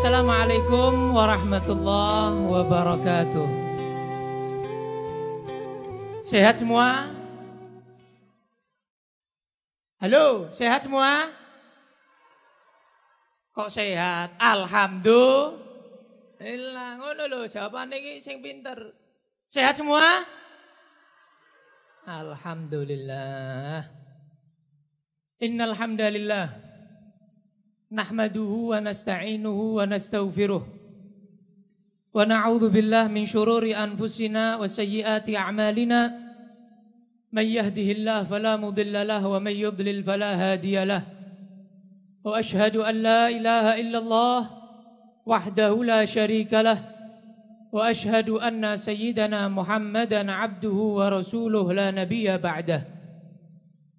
Assalamualaikum warahmatullahi wabarakatuh. Sehat semua? Halo, sehat semua? Kok sehat? Alhamdulillah. Ngono lho, jawaban iki sing pinter. Sehat semua? Alhamdulillah. Innal hamdalillah نحمده ونستعينه ونستغفره ونعوذ بالله من شرور أنفسنا وسيئات أعمالنا من يهده الله فلا مضل له ومن يضلل فلا هادي له وأشهد أن لا إله إلا الله وحده لا شريك له وأشهد أن سيدنا محمدا عبده ورسوله لا نبي بعده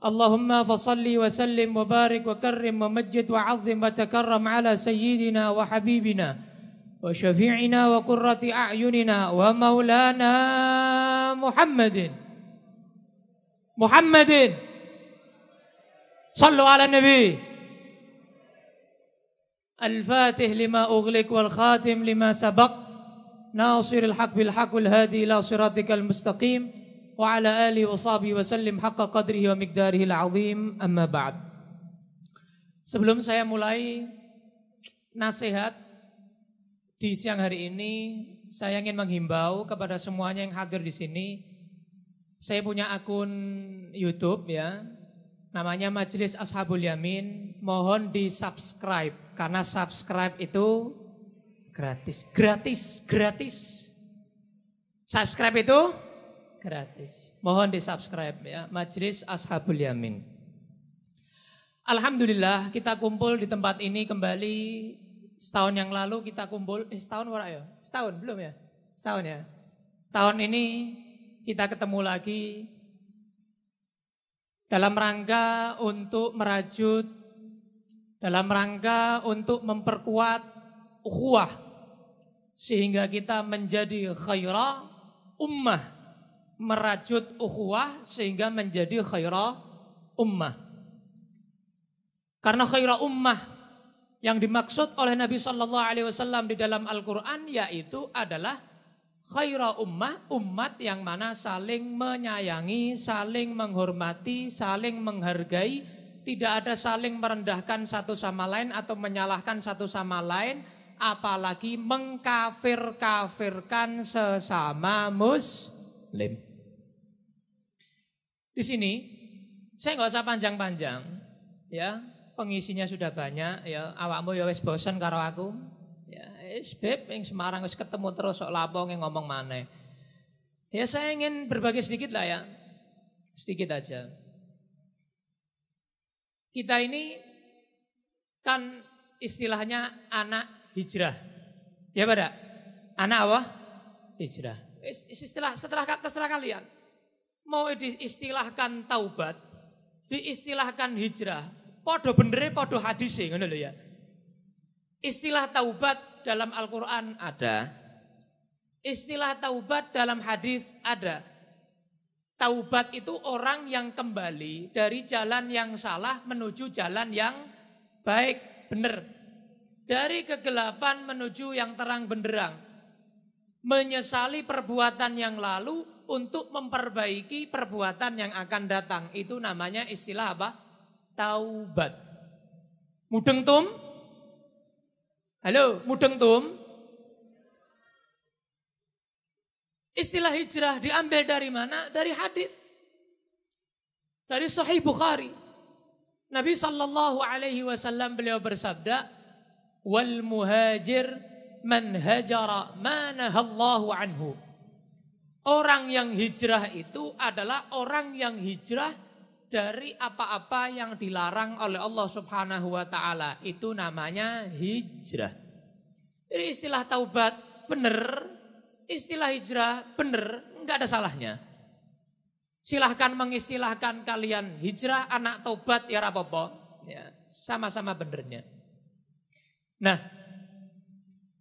اللهم فصل وسلم وبارك وكرم ومجد وعظم وتكرم على سيدنا وحبيبنا وشفيعنا وقرة أعيننا ومولانا محمد محمد صلوا على النبي الفاتح لما أغلق والخاتم لما سبق ناصر الحق بالحق والهادي إلى صراطك المستقيم وعلى آله وصحبه وسلم حق قدره ومقداره العظيم أما بعد Sebelum saya mulai nasihat di siang hari ini, saya ingin menghimbau kepada semuanya yang hadir di sini. Saya punya akun YouTube ya, namanya Majelis Ashabul Yamin. Mohon di subscribe karena subscribe itu gratis, gratis, gratis. Subscribe itu gratis. Mohon di subscribe ya, Majelis Ashabul Yamin. Alhamdulillah kita kumpul di tempat ini kembali setahun yang lalu kita kumpul, eh setahun warak ya? Setahun belum ya? Setahun ya? Tahun ini kita ketemu lagi dalam rangka untuk merajut, dalam rangka untuk memperkuat ukhuwah sehingga kita menjadi khairah ummah merajut ukhuwah sehingga menjadi khairah ummah. Karena khairah ummah yang dimaksud oleh Nabi Shallallahu Alaihi Wasallam di dalam Al-Quran yaitu adalah khairah ummah umat yang mana saling menyayangi, saling menghormati, saling menghargai, tidak ada saling merendahkan satu sama lain atau menyalahkan satu sama lain, apalagi mengkafir-kafirkan sesama muslim. Di sini saya nggak usah panjang-panjang, ya pengisinya sudah banyak, ya awakmu ya wes bosan karo aku, ya es beb yang Semarang wes ketemu terus sok labong yang ngomong mana. Ya saya ingin berbagi sedikit lah ya, sedikit aja. Kita ini kan istilahnya anak hijrah, ya pada anak apa? Hijrah. Istilah setelah terserah kalian mau diistilahkan taubat, diistilahkan hijrah, podo bener podo hadis e, ngono ya. Istilah taubat dalam Al-Qur'an ada. Istilah taubat dalam hadis ada. Taubat itu orang yang kembali dari jalan yang salah menuju jalan yang baik, benar. Dari kegelapan menuju yang terang benderang. Menyesali perbuatan yang lalu untuk memperbaiki perbuatan yang akan datang. Itu namanya istilah apa? Taubat. Mudeng tum? Halo, mudeng tum? Istilah hijrah diambil dari mana? Dari hadis. Dari Sahih Bukhari. Nabi saw. Alaihi Wasallam beliau bersabda, "Wal muhajir man hajara ma nahallahu anhu." Orang yang hijrah itu adalah orang yang hijrah dari apa-apa yang dilarang oleh Allah Subhanahu wa taala. Itu namanya hijrah. Jadi istilah taubat benar, istilah hijrah benar, enggak ada salahnya. Silahkan mengistilahkan kalian hijrah anak taubat ya rapopo. Ya, sama-sama benernya. Nah,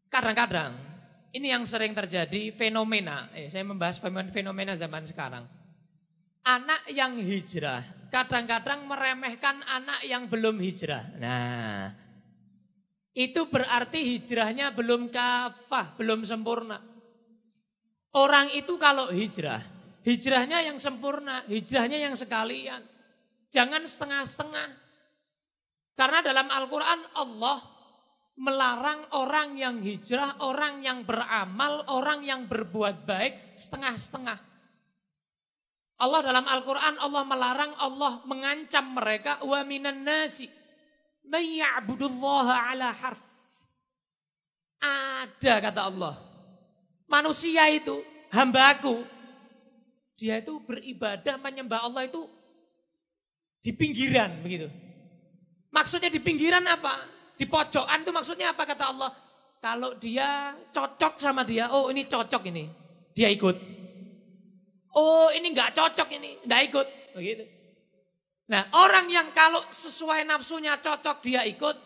kadang-kadang ini yang sering terjadi fenomena. Eh, saya membahas fenomena zaman sekarang. Anak yang hijrah kadang-kadang meremehkan anak yang belum hijrah. Nah, itu berarti hijrahnya belum kafah, belum sempurna. Orang itu kalau hijrah, hijrahnya yang sempurna, hijrahnya yang sekalian. Jangan setengah-setengah. Karena dalam Al-Quran Allah melarang orang yang hijrah, orang yang beramal, orang yang berbuat baik setengah-setengah. Allah dalam Al-Quran Allah melarang, Allah mengancam mereka. Wa minan nasi ala harf. Ada kata Allah. Manusia itu, hambaku. Dia itu beribadah menyembah Allah itu di pinggiran begitu. Maksudnya di pinggiran apa? Di pojokan itu maksudnya apa kata Allah? Kalau dia cocok sama dia, oh ini cocok ini, dia ikut. Oh ini nggak cocok ini, nggak ikut. Begitu. Nah orang yang kalau sesuai nafsunya cocok dia ikut,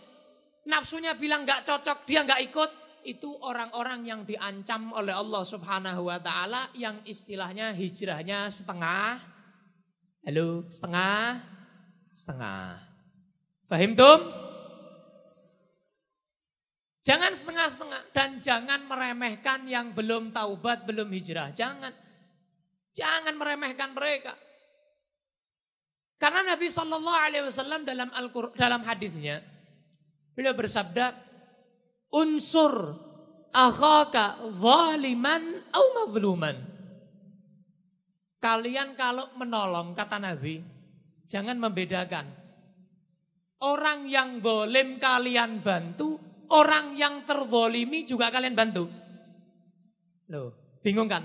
nafsunya bilang nggak cocok dia nggak ikut, itu orang-orang yang diancam oleh Allah Subhanahu wa taala yang istilahnya hijrahnya setengah halo setengah setengah. Fahim tuh? Jangan setengah-setengah dan jangan meremehkan yang belum taubat, belum hijrah. Jangan. Jangan meremehkan mereka. Karena Nabi Shallallahu Alaihi Wasallam dalam Al dalam hadisnya beliau bersabda, unsur akhaka zaliman au mazluman. Kalian kalau menolong kata Nabi, jangan membedakan. Orang yang boleh kalian bantu Orang yang terzolimi juga kalian bantu. Loh, bingung kan?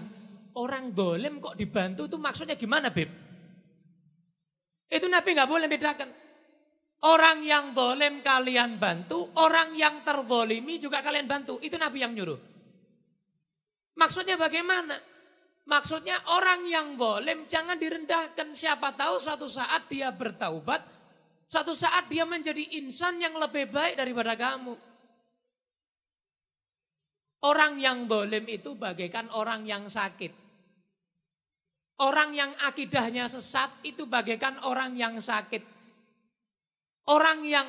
Orang dolim kok dibantu itu maksudnya gimana, Beb? Itu Nabi nggak boleh bedakan. Orang yang dolim kalian bantu, orang yang terzolimi juga kalian bantu. Itu Nabi yang nyuruh. Maksudnya bagaimana? Maksudnya orang yang boleh jangan direndahkan. Siapa tahu suatu saat dia bertaubat, suatu saat dia menjadi insan yang lebih baik daripada kamu. Orang yang dolim itu bagaikan orang yang sakit. Orang yang akidahnya sesat itu bagaikan orang yang sakit. Orang yang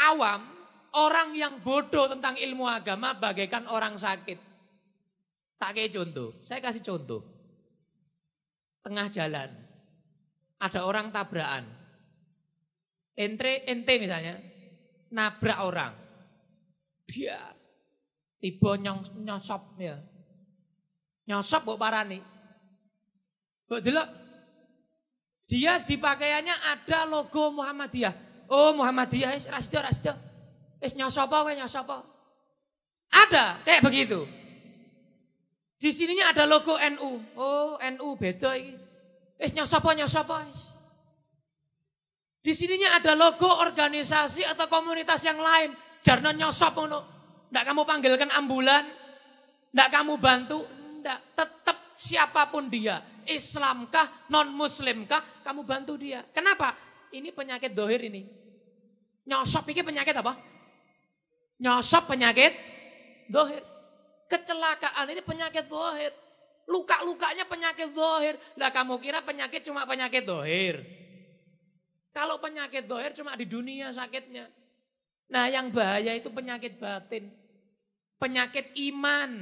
awam, orang yang bodoh tentang ilmu agama bagaikan orang sakit. Tak kayak contoh, saya kasih contoh. Tengah jalan, ada orang tabrakan. Ente, ente misalnya, nabrak orang. Dia Tiba nyong, nyosop ya. Nyosop bu parani. Bu dulu, dia di pakaiannya ada logo Muhammadiyah. Oh Muhammadiyah, rasio rasdo rasdo. nyosop nyosopo Nyosop nyosopo. Ada kayak begitu. Di sininya ada logo NU. Oh NU beda ini. nyosop nyosopo nyosopo. Di sininya ada logo organisasi atau komunitas yang lain. Jarno nyosop tidak kamu panggilkan ambulan. Tidak kamu bantu. Tidak. Tetap siapapun dia. Islamkah, non-muslimkah, kamu bantu dia. Kenapa? Ini penyakit dohir ini. Nyosop ini penyakit apa? Nyosop penyakit dohir. Kecelakaan ini penyakit dohir. Luka-lukanya penyakit dohir. Lah kamu kira penyakit cuma penyakit dohir. Kalau penyakit dohir cuma di dunia sakitnya. Nah yang bahaya itu penyakit batin penyakit iman,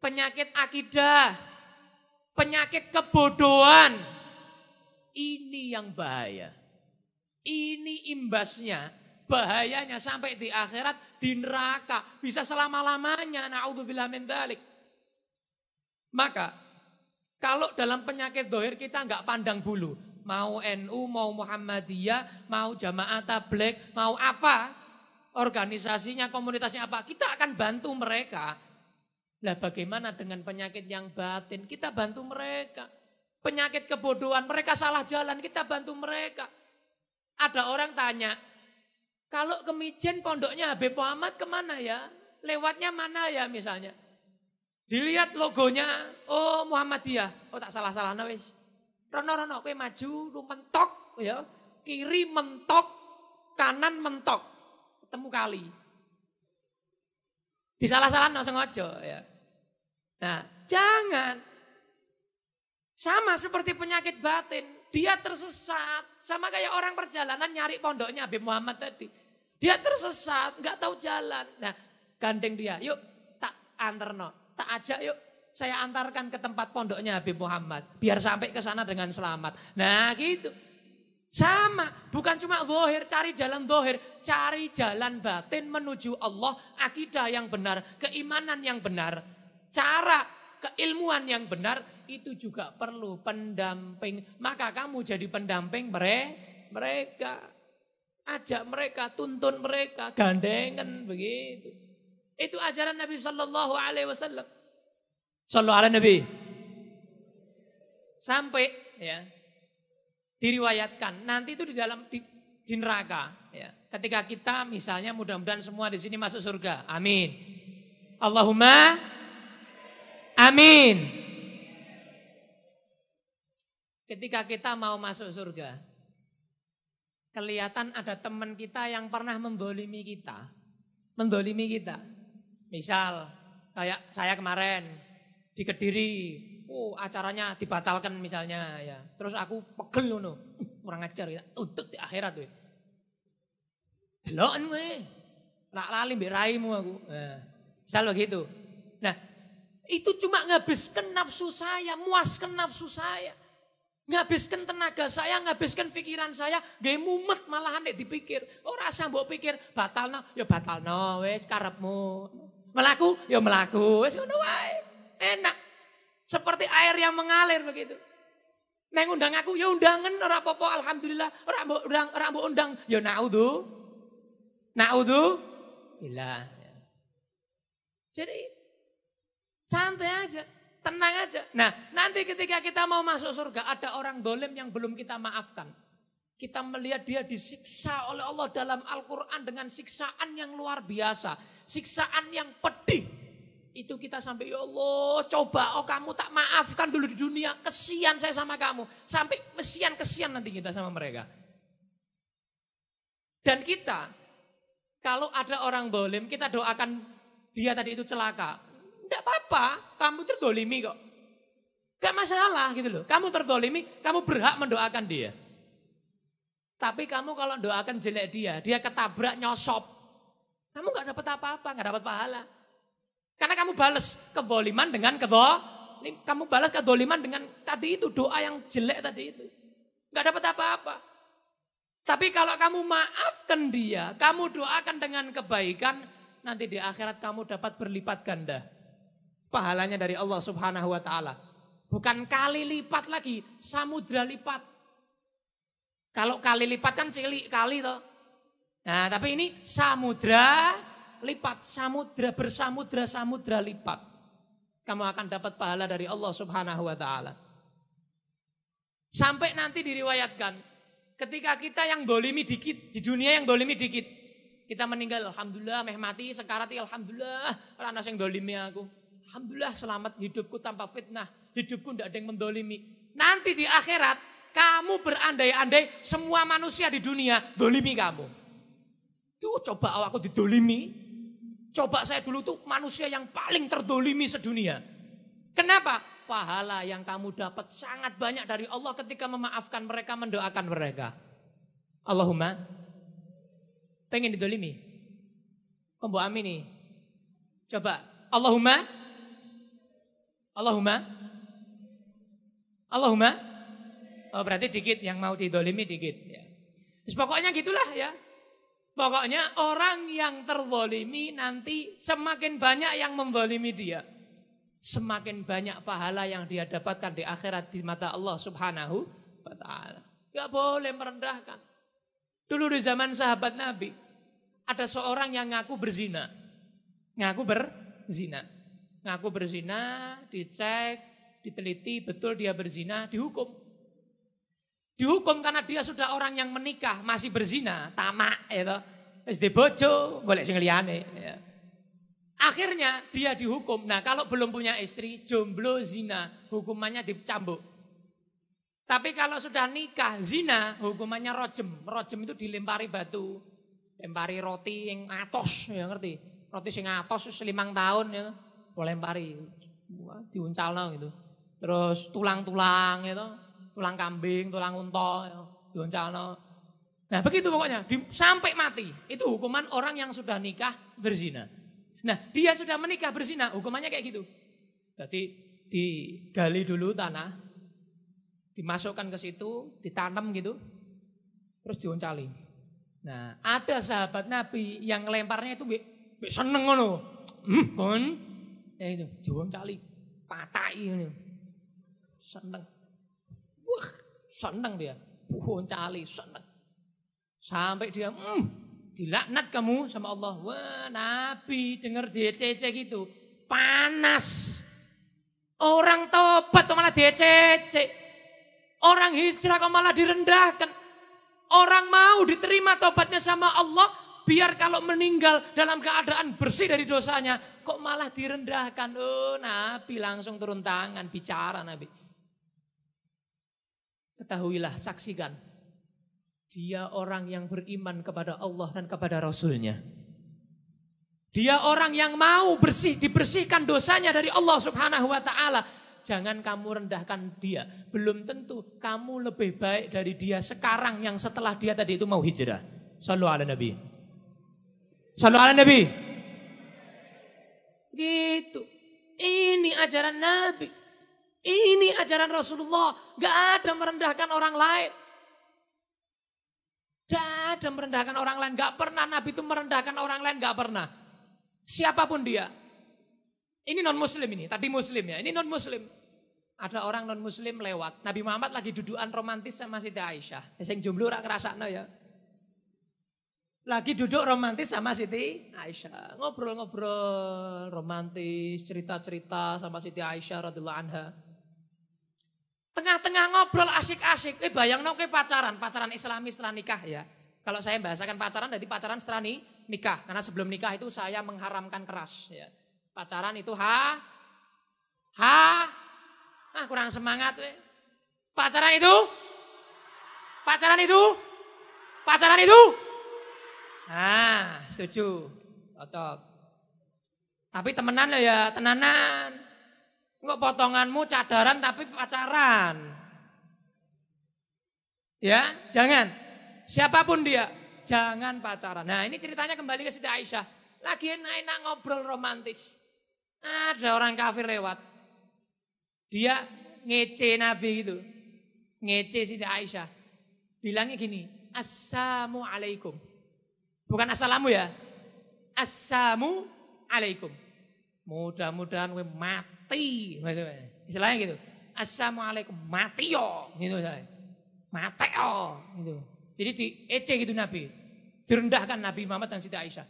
penyakit akidah, penyakit kebodohan. Ini yang bahaya. Ini imbasnya, bahayanya sampai di akhirat, di neraka. Bisa selama-lamanya, na'udzubillah min dalik. Maka, kalau dalam penyakit dohir kita nggak pandang bulu. Mau NU, mau Muhammadiyah, mau jamaah tablek, mau apa organisasinya, komunitasnya apa, kita akan bantu mereka. Nah bagaimana dengan penyakit yang batin, kita bantu mereka. Penyakit kebodohan, mereka salah jalan, kita bantu mereka. Ada orang tanya, kalau kemijen pondoknya Habib Muhammad kemana ya? Lewatnya mana ya misalnya? Dilihat logonya, oh Muhammadiyah. Oh tak salah-salah nah wis. Rono-rono, kue maju, lu mentok ya. Kiri mentok, kanan mentok temu kali. Di salah salah no sengaja ya. Nah, jangan. Sama seperti penyakit batin, dia tersesat. Sama kayak orang perjalanan nyari pondoknya Habib Muhammad tadi. Dia tersesat, nggak tahu jalan. Nah, gandeng dia, yuk tak antar no. tak ajak yuk saya antarkan ke tempat pondoknya Habib Muhammad biar sampai ke sana dengan selamat. Nah, gitu. Sama, bukan cuma dohir cari jalan dohir cari jalan batin menuju Allah, akidah yang benar, keimanan yang benar, cara keilmuan yang benar itu juga perlu pendamping. Maka kamu jadi pendamping mereka. Ajak mereka, tuntun mereka, gandengan begitu. Itu ajaran Nabi Shallallahu Alaihi Wasallam. Shallallahu Alaihi Nabi. Sampai ya, diriwayatkan nanti itu di dalam di, di neraka ya. ketika kita misalnya mudah-mudahan semua di sini masuk surga amin Allahumma amin ketika kita mau masuk surga kelihatan ada teman kita yang pernah mendolimi kita mendolimi kita misal kayak saya kemarin di Kediri Oh, acaranya dibatalkan misalnya ya. Terus aku pegel loh ngono. Kurang ajar ya. Untuk di akhirat tuh deloan gue Lak lali aku. Nah, misal begitu. Nah, itu cuma ngabiskan nafsu saya, muaskan nafsu saya. ngabiskan tenaga saya, ngabiskan pikiran saya, gak mumet malahan dek dipikir. Oh rasa mau pikir batal no ya batal no wes karepmu. Melaku, ya melaku, wes ngono wae. Enak. Seperti air yang mengalir begitu. Neng undang aku, ya undangan, orang popo, alhamdulillah, orang orang undang, undang, ya naudu, naudu, ilah. Jadi santai aja, tenang aja. Nah, nanti ketika kita mau masuk surga, ada orang dolim yang belum kita maafkan. Kita melihat dia disiksa oleh Allah dalam Al-Quran dengan siksaan yang luar biasa. Siksaan yang pedih, itu kita sampai, ya Allah coba oh kamu tak maafkan dulu di dunia. Kesian saya sama kamu. Sampai mesian-kesian nanti kita sama mereka. Dan kita, kalau ada orang dolim, kita doakan dia tadi itu celaka. Tidak apa-apa, kamu terdolimi kok. Gak masalah gitu loh. Kamu terdolimi, kamu berhak mendoakan dia. Tapi kamu kalau doakan jelek dia, dia ketabrak nyosop. Kamu gak dapat apa-apa, gak dapat pahala. Karena kamu balas keboliman dengan kebo, Kamu balas keboliman dengan tadi itu doa yang jelek tadi itu. Gak dapat apa-apa. Tapi kalau kamu maafkan dia, kamu doakan dengan kebaikan, nanti di akhirat kamu dapat berlipat ganda. Pahalanya dari Allah subhanahu wa ta'ala. Bukan kali lipat lagi, samudra lipat. Kalau kali lipat kan cilik kali toh. Nah, tapi ini samudra lipat, samudra bersamudra samudra lipat. Kamu akan dapat pahala dari Allah Subhanahu wa taala. Sampai nanti diriwayatkan ketika kita yang dolimi dikit di dunia yang dolimi dikit kita meninggal alhamdulillah meh mati sekarat alhamdulillah ranas yang dolimi aku alhamdulillah selamat hidupku tanpa fitnah hidupku tidak ada yang mendolimi nanti di akhirat kamu berandai-andai semua manusia di dunia dolimi kamu Tuh coba aku didolimi. Coba saya dulu tuh manusia yang paling terdolimi sedunia. Kenapa? Pahala yang kamu dapat sangat banyak dari Allah ketika memaafkan mereka, mendoakan mereka. Allahumma, pengen didolimi? amin nih. Coba, Allahumma, Allahumma, Allahumma. Oh berarti dikit yang mau didolimi dikit. Ya. pokoknya gitulah ya. Pokoknya orang yang terzolimi nanti semakin banyak yang membolimi dia. Semakin banyak pahala yang dia dapatkan di akhirat di mata Allah subhanahu wa ta'ala. Gak boleh merendahkan. Dulu di zaman sahabat Nabi, ada seorang yang ngaku berzina. Ngaku berzina. Ngaku berzina, dicek, diteliti, betul dia berzina, dihukum dihukum karena dia sudah orang yang menikah masih berzina tamak itu SD bojo boleh sing ya. akhirnya dia dihukum nah kalau belum punya istri jomblo zina hukumannya dicambuk tapi kalau sudah nikah zina hukumannya rojem rojem itu dilempari batu lempari roti yang atos ya ngerti roti sing atos limang tahun ya boleh lempari diuncal gitu terus tulang-tulang gitu tulang kambing, tulang unta, ya, dioncalno. Nah, begitu pokoknya sampai mati. Itu hukuman orang yang sudah nikah berzina. Nah, dia sudah menikah berzina, hukumannya kayak gitu. Jadi digali dulu tanah, dimasukkan ke situ, ditanam gitu, terus dioncali. Nah, ada sahabat Nabi yang lemparnya itu seneng ngono. Hmm, Ya itu, dioncali, patai ngono. Seneng. Wah, seneng dia. Pohon cali, seneng. Sampai dia, hmm, dilaknat kamu sama Allah. Wah, Nabi dengar DCC gitu. Panas. Orang tobat kok malah DCC. Orang hijrah kok malah direndahkan. Orang mau diterima tobatnya sama Allah, biar kalau meninggal dalam keadaan bersih dari dosanya, kok malah direndahkan. Oh, Nabi langsung turun tangan bicara Nabi. Ketahuilah, saksikan. Dia orang yang beriman kepada Allah dan kepada Rasulnya. Dia orang yang mau bersih, dibersihkan dosanya dari Allah subhanahu wa ta'ala. Jangan kamu rendahkan dia. Belum tentu kamu lebih baik dari dia sekarang yang setelah dia tadi itu mau hijrah. Shallu ala Nabi. Shallu ala Nabi. Gitu. Ini ajaran Nabi. Ini ajaran Rasulullah. Gak ada merendahkan orang lain. Gak ada merendahkan orang lain. Gak pernah Nabi itu merendahkan orang lain. Gak pernah. Siapapun dia. Ini non muslim ini. Tadi muslim ya. Ini non muslim. Ada orang non muslim lewat. Nabi Muhammad lagi dudukan romantis sama Siti Aisyah. Yang jomblo rak ngerasakno ya. Lagi duduk romantis sama Siti Aisyah. Ngobrol-ngobrol romantis, cerita-cerita sama Siti Aisyah radhiyallahu anha. Tengah-tengah ngobrol asik-asik, eh bayang no, pacaran, pacaran islami setelah nikah ya. Kalau saya bahasakan pacaran, jadi pacaran setelah ni, nikah. Karena sebelum nikah itu saya mengharamkan keras. Ya. Pacaran itu ha, ha, ah kurang semangat. Eh. Pacaran itu, pacaran itu, pacaran itu. Ah, setuju, cocok. Tapi temenan loh ya, tenanan. Enggak potonganmu cadaran tapi pacaran. Ya, jangan. Siapapun dia, jangan pacaran. Nah, ini ceritanya kembali ke Siti Aisyah. Lagi enak-enak ngobrol romantis. Ada orang kafir lewat. Dia ngece Nabi gitu. Ngece Siti Aisyah. Bilangnya gini, Assalamualaikum. Bukan assalamu ya. Assalamualaikum. Mudah-mudahan mati mati. Gitu. Istilahnya gitu. Assalamualaikum mati yo gitu saya. Mati yo gitu. Jadi ece gitu Nabi. Direndahkan Nabi Muhammad dan Siti Aisyah.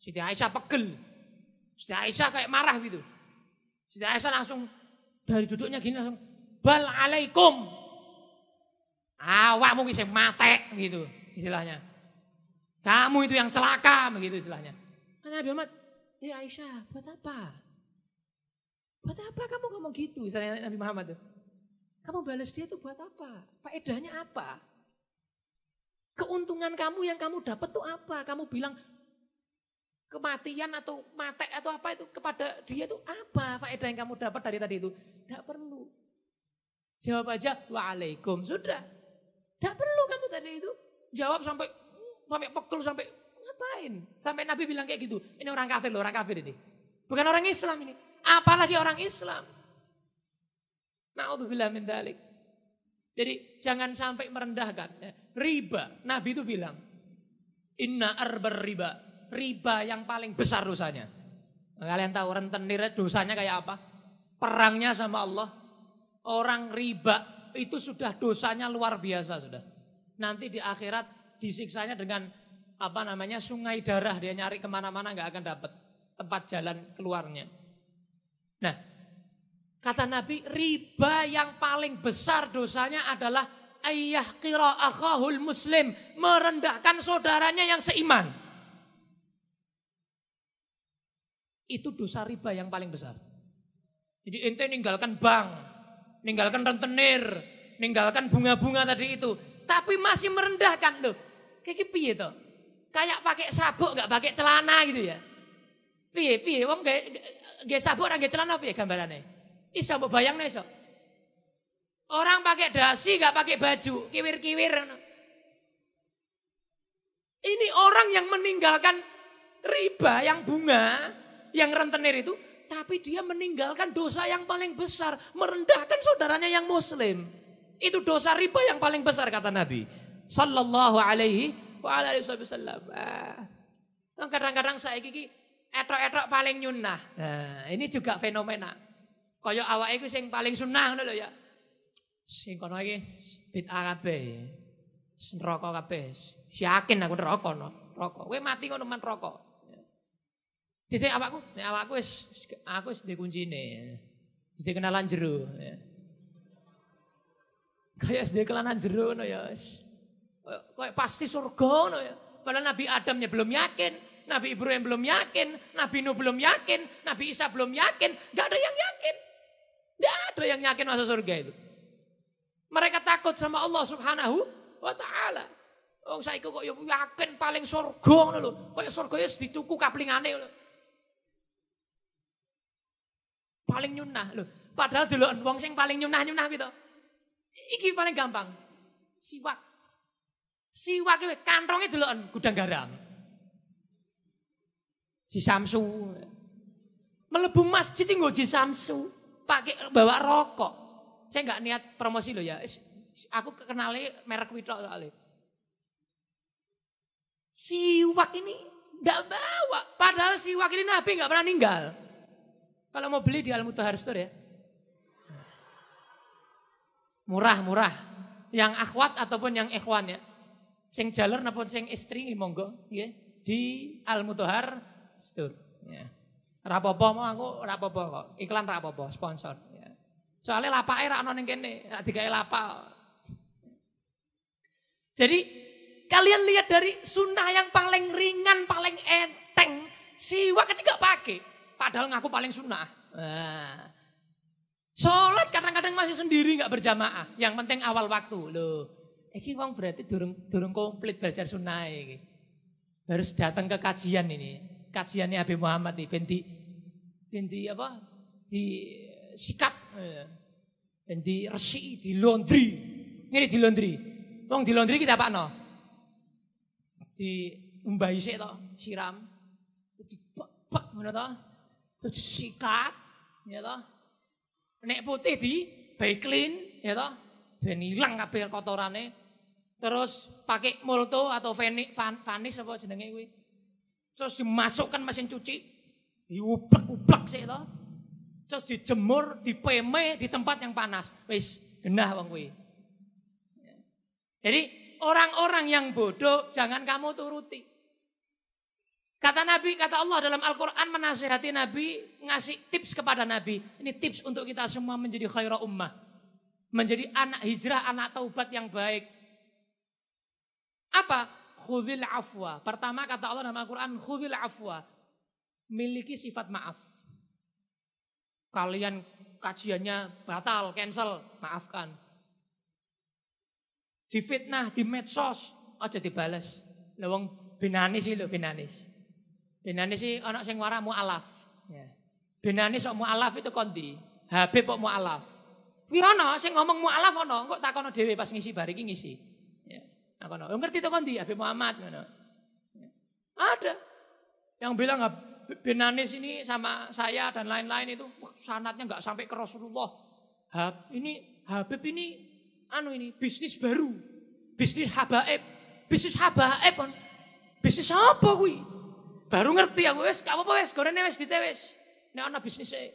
Siti Aisyah pegel. Siti Aisyah kayak marah gitu. Siti Aisyah langsung dari duduknya gini langsung bal alaikum. Awakmu bisa mati gitu istilahnya. Kamu itu yang celaka begitu istilahnya. Kan Nabi Muhammad, ya Aisyah buat apa? Buat apa kamu ngomong gitu? Misalnya Nabi Muhammad tuh. Kamu balas dia tuh buat apa? Faedahnya apa? Keuntungan kamu yang kamu dapat tuh apa? Kamu bilang kematian atau mate atau apa itu kepada dia tuh apa faedah yang kamu dapat dari tadi itu? Tidak perlu. Jawab aja waalaikum sudah. Tidak perlu kamu tadi itu. Jawab sampai sampai pekel sampai ngapain? Sampai Nabi bilang kayak gitu. Ini orang kafir loh, orang kafir ini. Bukan orang Islam ini. Apalagi orang Islam. Na'udzubillah min dalik. Jadi jangan sampai merendahkan. Ya, riba, Nabi itu bilang. Inna arbar riba. Riba yang paling besar dosanya. Kalian tahu rentenir dosanya kayak apa? Perangnya sama Allah. Orang riba itu sudah dosanya luar biasa sudah. Nanti di akhirat disiksanya dengan apa namanya sungai darah dia nyari kemana-mana nggak akan dapat tempat jalan keluarnya. Nah, kata Nabi, riba yang paling besar dosanya adalah ayah kira akhahul muslim, merendahkan saudaranya yang seiman. Itu dosa riba yang paling besar. Jadi ente ninggalkan bank, ninggalkan rentenir, ninggalkan bunga-bunga tadi itu, tapi masih merendahkan loh. Kayak gitu. Kayak pakai sabuk gak pakai celana gitu ya. Piye piye wong gak gak sabuk orang gak celana piye gambarannya. Iso mau bayang iso. Orang pakai dasi gak pakai baju, kiwir-kiwir. Ini orang yang meninggalkan riba yang bunga, yang rentenir itu, tapi dia meninggalkan dosa yang paling besar, merendahkan saudaranya yang muslim. Itu dosa riba yang paling besar kata Nabi sallallahu alaihi wa alaihi wasallam. Ah. Kadang-kadang saya gigi etok-etok paling nyunah. Nah, ini juga fenomena. Kaya awak itu sing paling sunnah ngono ya. Sing kono iki bid'ah kabeh. Ya. Neraka kabeh. Yakin aku neraka no. Rokok. Kowe mati ngono men rokok. Dite awakku, nek awakku wis aku wis kuncine. Ya. Wis dikenalan jero. Ya. Kayak wis dikenalan jero ngono ya. Kayak pasti surga ngono ya. Padahal Nabi Adamnya belum yakin. Nabi Ibrahim belum yakin, Nabi Nuh belum yakin, Nabi Isa belum yakin, nggak ada yang yakin. Nggak ada yang yakin masuk surga itu. Mereka takut sama Allah Subhanahu wa taala. Wong saiki kok yakin paling surga ngono lho. Kaya surga wis kapling aneh lho. Paling nyunah loh. Padahal dulu wong sing paling nyunah-nyunah gitu, Iki paling gampang. Siwak. Siwak kuwi kantonge deloken gudang garam si Samsu. Melebu masjid nggo di Samsu, pakai bawa rokok. Saya nggak niat promosi loh ya. Aku kenali merek Wito si wak ini nggak bawa, padahal si wak ini Nabi nggak pernah ninggal. Kalau mau beli di Al Mutahar Store ya. Murah-murah. Yang akhwat ataupun yang ikhwan ya. Sing jalur ataupun sing istri monggo Ya. di Al Mutahar Setur. Ya. Rapopo mau aku rapopo kok. Iklan rapopo sponsor. Ya. Soalnya lapak e air ono gini, kene, tiga lapak. Jadi kalian lihat dari sunnah yang paling ringan, paling enteng, siwa kecil gak pakai. Padahal ngaku paling sunnah. Nah. Sholat kadang-kadang masih sendiri nggak berjamaah. Yang penting awal waktu loh. Iki wong berarti durung durung komplit belajar sunnah ini. Harus datang ke kajian ini kajiannya Habib Muhammad nih, benti benti apa? Di sikat, eh, benti resi, di laundry. Ini di laundry. Wong di laundry kita pak no? Di umbai sih toh, siram, di bak mana toh, terus sikat, ya toh. Nek putih di baik clean, ya toh. Ben hilang kabeh kotorane. Terus pakai molto atau vanis apa jenenge kuwi? Terus dimasukkan mesin cuci, diuplek-uplek sih itu. Terus dijemur, dipeme di tempat yang panas. Wis, genah wong kuwi. Jadi orang-orang yang bodoh jangan kamu turuti. Kata Nabi, kata Allah dalam Al-Quran menasehati Nabi, ngasih tips kepada Nabi. Ini tips untuk kita semua menjadi khairah ummah. Menjadi anak hijrah, anak taubat yang baik. Apa? khudil afwa. Pertama kata Allah dalam Al-Quran, khudil afwa. Miliki sifat maaf. Kalian kajiannya batal, cancel, maafkan. Di fitnah, di medsos, aja dibales. Lewang binani sih lo binanis. Binanis sih anak sing wara mu'alaf. alaf. Ya. Binanis sok alaf itu kondi. Habib kok mu'alaf. Wih ono, sing ngomong mu'alaf ono, kok takono dewe pas ngisi bariki ngisi. Nah, yang ngerti itu kan di Habib Muhammad ngono. Ada yang bilang bin Anis ini sama saya dan lain-lain itu uh, sanatnya nggak sampai ke Rasulullah. Hab, ini Habib ini anu ini bisnis baru. Bisnis habaib. Bisnis habaib kan. Bisnis apa gue, Baru ngerti aku wes, gak apa-apa wis gorene di ditewes. Ini ana bisnis saya,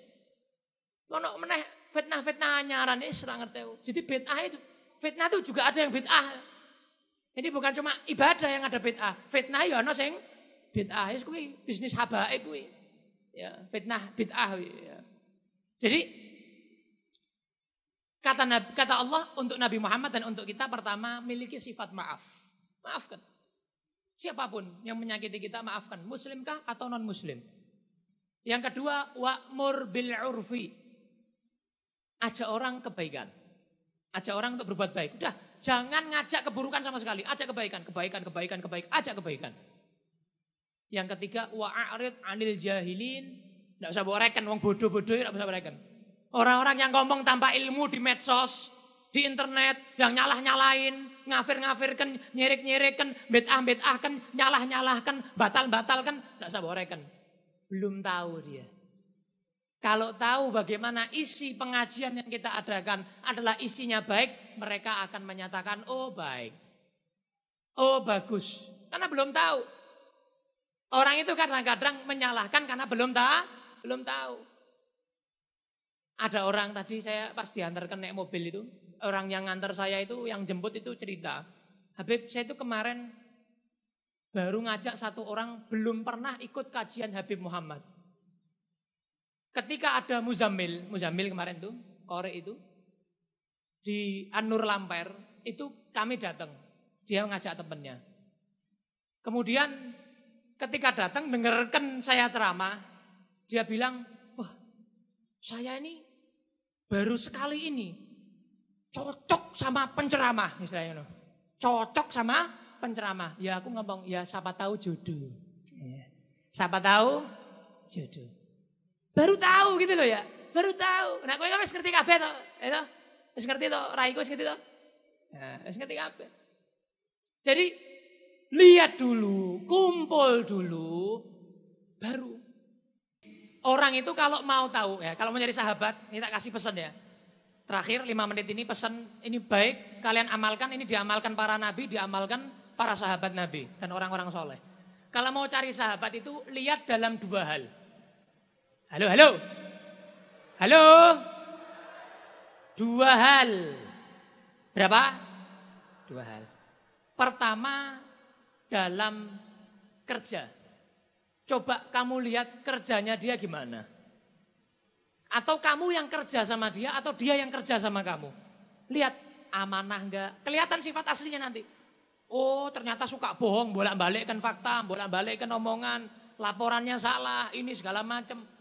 Ono meneh fitnah-fitnah anyaran serang ora ngerti aku. Jadi bid'ah itu fitnah itu juga ada yang bid'ah. Jadi bukan cuma ibadah yang ada bid'ah. Fitnah ya ana sing bid'ah itu ya, kuwi bisnis habae kuwi. Ya, fitnah bid'ah ya. Jadi kata kata Allah untuk Nabi Muhammad dan untuk kita pertama miliki sifat maaf. Maafkan. Siapapun yang menyakiti kita maafkan, muslimkah atau non muslim. Yang kedua, wa'mur bil urfi. Ajak orang kebaikan. Ajak orang untuk berbuat baik. Udah, jangan ngajak keburukan sama sekali. Ajak kebaikan, kebaikan, kebaikan, kebaikan. Ajak kebaikan. Yang ketiga, wa'arid anil jahilin. Tidak usah bawa reken, wong bodoh-bodoh tidak usah bawa reken. Orang-orang yang ngomong tanpa ilmu di medsos, di internet, yang nyalah-nyalain, ngafir-ngafirkan, nyirik-nyirikan, bedah-bedahkan, nyalah-nyalahkan, batal-batalkan, tidak usah bawa reken. Belum tahu dia. Kalau tahu bagaimana isi pengajian yang kita adakan adalah isinya baik, mereka akan menyatakan, oh baik, oh bagus. Karena belum tahu. Orang itu kadang-kadang menyalahkan karena belum tahu, belum tahu. Ada orang tadi saya pas diantarkan naik mobil itu, orang yang ngantar saya itu, yang jemput itu cerita. Habib, saya itu kemarin baru ngajak satu orang belum pernah ikut kajian Habib Muhammad. Ketika ada Muzamil, Muzamil kemarin tuh, Kore itu, di Anur Lamper, itu kami datang. Dia ngajak temennya. Kemudian ketika datang dengarkan saya ceramah, dia bilang, wah saya ini baru sekali ini cocok sama penceramah misalnya. Cocok sama penceramah. Ya aku ngomong, ya siapa tahu jodoh. Iya. Siapa tahu jodoh. Baru tahu gitu loh ya. Baru tahu. Nah kau kan harus ngerti kabeh itu ya harus ngerti tuh. raiku harus ngerti to? harus nah, ngerti kabeh. Jadi lihat dulu, kumpul dulu baru Orang itu kalau mau tahu ya, kalau mau nyari sahabat, ini tak kasih pesan ya. Terakhir lima menit ini pesan ini baik kalian amalkan, ini diamalkan para nabi, diamalkan para sahabat nabi dan orang-orang soleh. Kalau mau cari sahabat itu lihat dalam dua hal. Halo, halo. Halo. Dua hal. Berapa? Dua hal. Pertama, dalam kerja. Coba kamu lihat kerjanya dia gimana. Atau kamu yang kerja sama dia atau dia yang kerja sama kamu. Lihat amanah enggak. Kelihatan sifat aslinya nanti. Oh ternyata suka bohong, bolak kan fakta, bolak kan omongan. Laporannya salah, ini segala macam.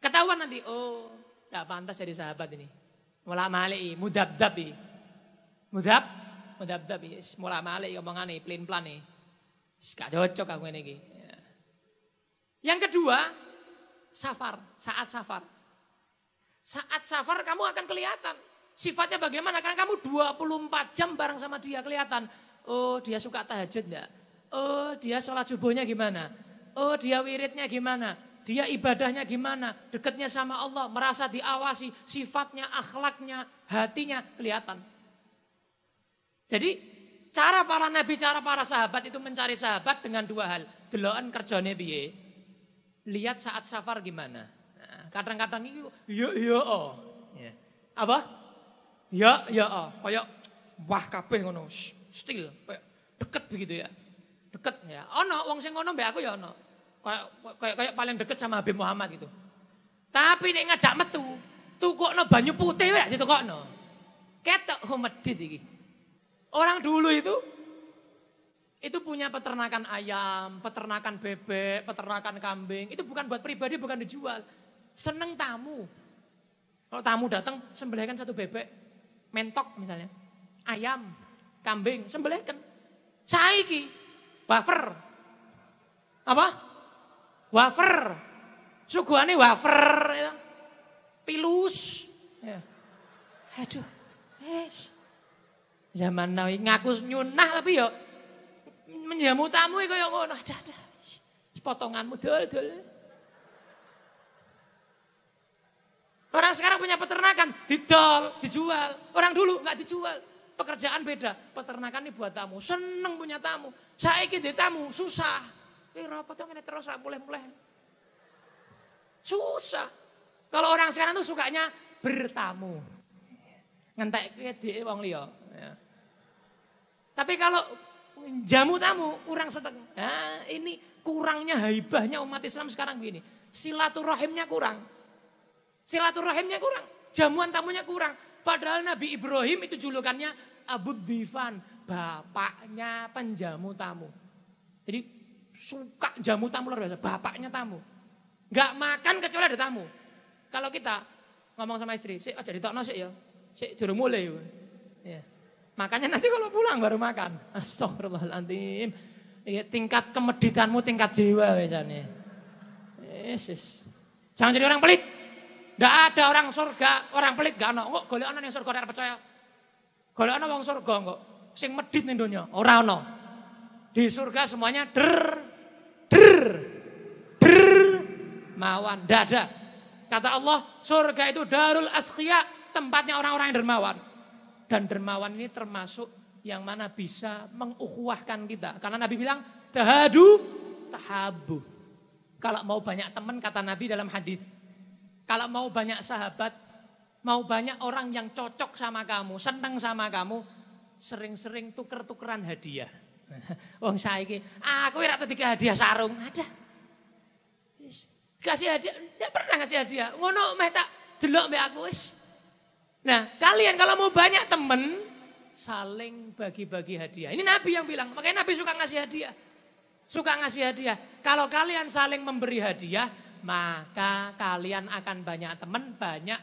Ketahuan nanti, oh gak pantas jadi sahabat ini. Mula mali, mudab-dab Mudab? Mudab-dab ini. Mula mali omongan ini, pelin-pelan ini. Gak cocok aku ini. Ya. Yang kedua, safar, saat safar. Saat safar kamu akan kelihatan. Sifatnya bagaimana? Karena kamu 24 jam bareng sama dia kelihatan. Oh dia suka tahajud enggak? Oh dia sholat subuhnya gimana? Oh dia wiridnya gimana? Dia ibadahnya gimana? Dekatnya sama Allah, merasa diawasi, sifatnya, akhlaknya, hatinya kelihatan. Jadi cara para nabi, cara para sahabat itu mencari sahabat dengan dua hal. Deloan kerjanya biye. Lihat saat safar gimana. Nah, kadang-kadang itu yo yo oh. Apa? Ya ya oh. Kayak wah kabeh ngono. Still deket begitu ya. Deket ya. Ono wong sing ngono mbek aku ya ono kayak kayak, kayak paling deket sama Habib Muhammad gitu. Tapi nek ngajak metu, no banyu putih kok no, Ketok humedit oh, iki. Orang dulu itu itu punya peternakan ayam, peternakan bebek, peternakan kambing. Itu bukan buat pribadi, bukan dijual. Seneng tamu. Kalau tamu datang, sembelihkan satu bebek, mentok misalnya. Ayam, kambing, sembelihkan. Saiki, buffer. Apa? wafer. Suguhane wafer ya. Pilus. Ya. Aduh. es, Zaman now ngaku nyunah tapi yo menjamu tamu yang ngono. ada ada, Potonganmu dol-dol. Orang sekarang punya peternakan, didol, dijual. Orang dulu nggak dijual. Pekerjaan beda. Peternakan ini buat tamu. Seneng punya tamu. Saya ingin tamu, susah. Eh rapatnya ngene terus mulai-mulai. Susah. Kalau orang sekarang tuh sukanya bertamu. Ngentek ke dhek wong liya. Ya. Tapi kalau jamu tamu kurang sedang. Nah, ini kurangnya haibahnya umat Islam sekarang begini. Silaturahimnya kurang. Silaturahimnya kurang. Jamuan tamunya kurang. Padahal Nabi Ibrahim itu julukannya Abu Divan. Bapaknya penjamu tamu. Jadi suka jamu tamu luar biasa. Bapaknya tamu. Gak makan kecuali ada tamu. Kalau kita ngomong sama istri, sih aja ditokno sih ya. Sih durung mulai. Ya. Iya. Makanya nanti kalau pulang baru makan. Astagfirullahaladzim. Ya, tingkat kemeditanmu tingkat jiwa biasanya. Yesus. Jangan jadi orang pelit. Gak ada orang surga, orang pelit gak ada. Kok golek ana ning surga ora percaya. Golek ana wong surga kok. Sing medit ning donya, ora di surga semuanya der, der, der, mawan, dada. Kata Allah, surga itu darul askhia, tempatnya orang-orang yang dermawan. Dan dermawan ini termasuk yang mana bisa mengukuhkan kita. Karena Nabi bilang, tahadu, tahabu. Kalau mau banyak teman, kata Nabi dalam hadis. Kalau mau banyak sahabat, mau banyak orang yang cocok sama kamu, senang sama kamu, sering-sering tuker-tukeran hadiah. Wong saiki aku ora tiga hadiah sarung, ada. kasih hadiah, dia pernah kasih hadiah. Ngono meh tak delok mbek aku wis. Nah, kalian kalau mau banyak temen saling bagi-bagi hadiah. Ini Nabi yang bilang, makanya Nabi suka ngasih hadiah. Suka ngasih hadiah. Kalau kalian saling memberi hadiah, maka kalian akan banyak teman, banyak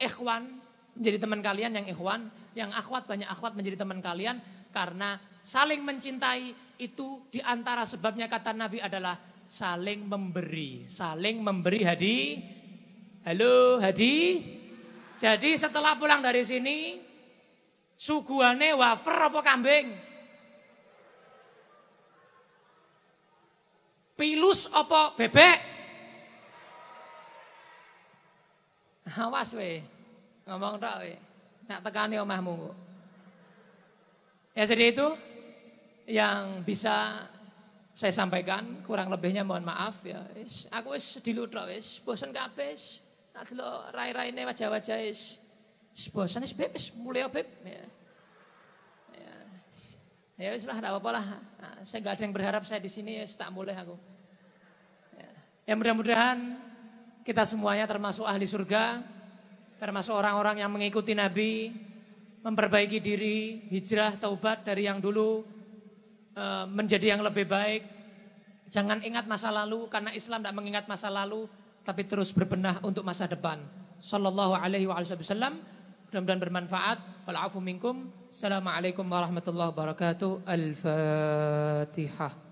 ikhwan menjadi teman kalian yang ikhwan, yang akhwat banyak akhwat menjadi teman kalian karena saling mencintai itu diantara sebabnya kata Nabi adalah saling memberi, saling memberi hadi. Halo hadi. Jadi setelah pulang dari sini, suguane wafer apa kambing? Pilus apa bebek? Awas we. Ngomong tak we. Nak tekani omahmu. Ya jadi itu yang bisa saya sampaikan kurang lebihnya mohon maaf ya wis aku wis diluthok wis bosen kabeh wis tak delok rai-raine wajah-wajah wis bosan bosen wis mulai mulai ya ya ya wis lah apa-apa lah nah, saya gak ada yang berharap saya di sini ya tak mulai aku ya, ya mudah-mudahan kita semuanya termasuk ahli surga termasuk orang-orang yang mengikuti nabi memperbaiki diri hijrah taubat dari yang dulu E, menjadi yang lebih baik. Jangan ingat masa lalu karena Islam tidak mengingat masa lalu, tapi terus berbenah untuk masa depan. Sallallahu alaihi wasallam. Mudah-mudahan bermanfaat. Wallahu a'lam. Assalamualaikum warahmatullahi wabarakatuh. Al-Fatihah.